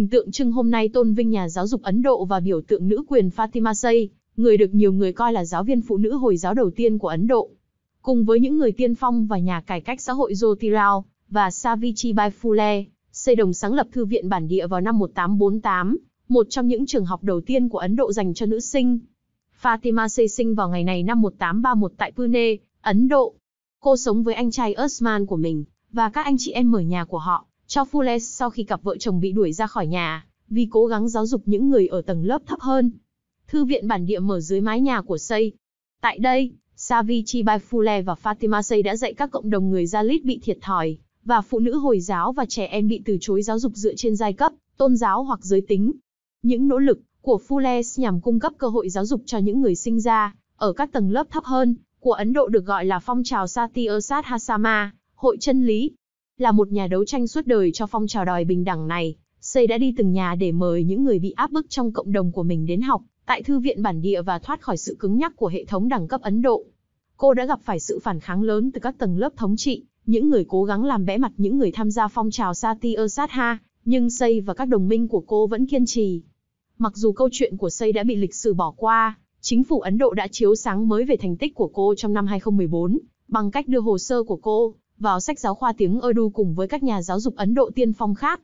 Hình tượng trưng hôm nay tôn vinh nhà giáo dục Ấn Độ và biểu tượng nữ quyền Fatima Say, người được nhiều người coi là giáo viên phụ nữ Hồi giáo đầu tiên của Ấn Độ. Cùng với những người tiên phong và nhà cải cách xã hội Jyotirao và Savitribai Phule, xây đồng sáng lập thư viện bản địa vào năm 1848, một trong những trường học đầu tiên của Ấn Độ dành cho nữ sinh. Fatima Say sinh vào ngày này năm 1831 tại Pune, Ấn Độ. Cô sống với anh trai Usman của mình và các anh chị em mở nhà của họ. Cho Fules sau khi cặp vợ chồng bị đuổi ra khỏi nhà, vì cố gắng giáo dục những người ở tầng lớp thấp hơn. Thư viện bản địa mở dưới mái nhà của Say. Tại đây, Savichi Baifule và Fatima Say đã dạy các cộng đồng người Dalit bị thiệt thòi, và phụ nữ Hồi giáo và trẻ em bị từ chối giáo dục dựa trên giai cấp, tôn giáo hoặc giới tính. Những nỗ lực của Fules nhằm cung cấp cơ hội giáo dục cho những người sinh ra ở các tầng lớp thấp hơn của Ấn Độ được gọi là phong trào Satyasat Hasama, hội chân lý là một nhà đấu tranh suốt đời cho phong trào đòi bình đẳng này, Xây đã đi từng nhà để mời những người bị áp bức trong cộng đồng của mình đến học tại thư viện bản địa và thoát khỏi sự cứng nhắc của hệ thống đẳng cấp Ấn Độ. Cô đã gặp phải sự phản kháng lớn từ các tầng lớp thống trị, những người cố gắng làm bẽ mặt những người tham gia phong trào Satir Satha, nhưng Xây và các đồng minh của cô vẫn kiên trì. Mặc dù câu chuyện của Xây đã bị lịch sử bỏ qua, chính phủ Ấn Độ đã chiếu sáng mới về thành tích của cô trong năm 2014 bằng cách đưa hồ sơ của cô vào sách giáo khoa tiếng Urdu cùng với các nhà giáo dục Ấn Độ tiên phong khác.